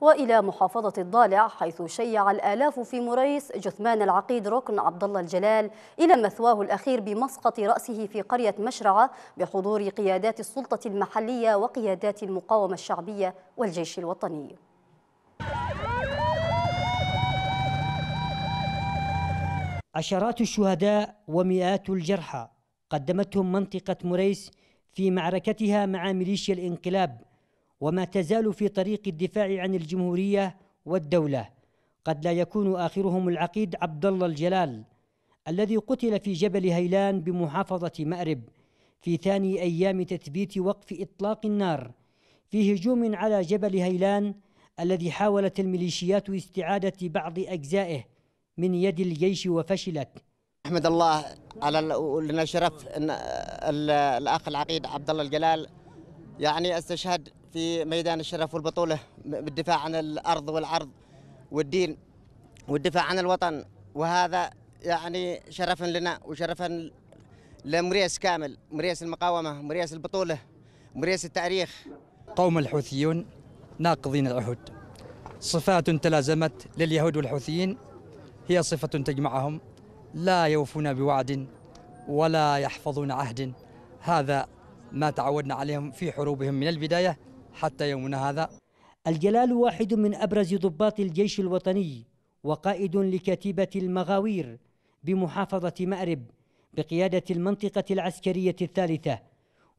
وإلى محافظة الضالع حيث شيع الآلاف في مريس جثمان العقيد ركن عبد الله الجلال إلى مثواه الأخير بمسقط رأسه في قرية مشرعة بحضور قيادات السلطة المحلية وقيادات المقاومة الشعبية والجيش الوطني عشرات الشهداء ومئات الجرحى قدمتهم منطقة مريس في معركتها مع ميليشيا الانقلاب وما تزال في طريق الدفاع عن الجمهورية والدولة قد لا يكون آخرهم العقيد عبد الله الجلال الذي قتل في جبل هيلان بمحافظة مأرب في ثاني أيام تثبيت وقف إطلاق النار في هجوم على جبل هيلان الذي حاولت الميليشيات استعادة بعض أجزائه من يد الجيش وفشلت أحمد الله على لنا شرف أن الأخ العقيد عبد الله الجلال يعني استشهد في ميدان الشرف والبطولة بالدفاع عن الأرض والعرض والدين والدفاع عن الوطن وهذا يعني شرفا لنا وشرفا لمريس كامل مريس المقاومة مريس البطولة مريس التاريخ قوم الحوثيون ناقضين العهود صفات تلازمت لليهود والحوثيين هي صفة تجمعهم لا يوفون بوعد ولا يحفظون عهد هذا ما تعودنا عليهم في حروبهم من البداية حتى يومنا هذا الجلال واحد من أبرز ضباط الجيش الوطني وقائد لكتيبة المغاوير بمحافظة مأرب بقيادة المنطقة العسكرية الثالثة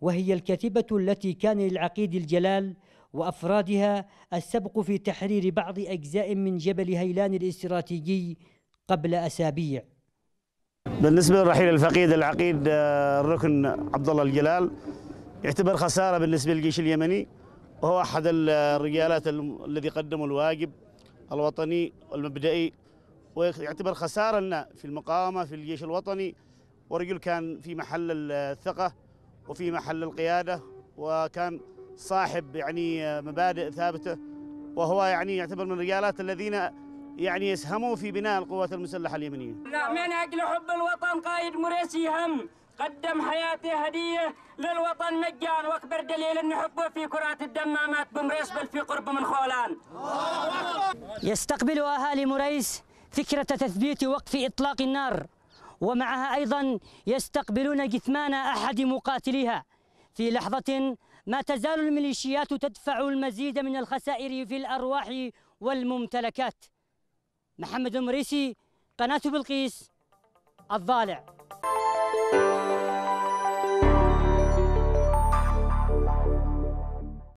وهي الكتيبة التي كان للعقيد الجلال وأفرادها السبق في تحرير بعض أجزاء من جبل هيلان الاستراتيجي قبل أسابيع بالنسبة لرحيل الفقيد العقيد آه، الركن عبد الله الجلال يعتبر خسارة بالنسبة للجيش اليمني وهو أحد الرجالات الذي قدموا الواجب الوطني والمبدئي ويعتبر خسارة لنا في المقاومة في الجيش الوطني ورجل كان في محل الثقة وفي محل القيادة وكان صاحب يعني مبادئ ثابتة وهو يعني يعتبر من الرجالات الذين يعني يسهموا في بناء القوات المسلحة اليمنية لا من أجل حب الوطن قائد مريسي هم قدم حياتي هدية للوطن مجان واكبر دليل ان حبه في كرات الدمامات بمريس بل في قرب من خولان يستقبل اهالي مريس فكرة تثبيت وقف اطلاق النار ومعها ايضا يستقبلون جثمان احد مقاتليها في لحظة ما تزال الميليشيات تدفع المزيد من الخسائر في الارواح والممتلكات محمد المريسي قناة بلقيس الضالع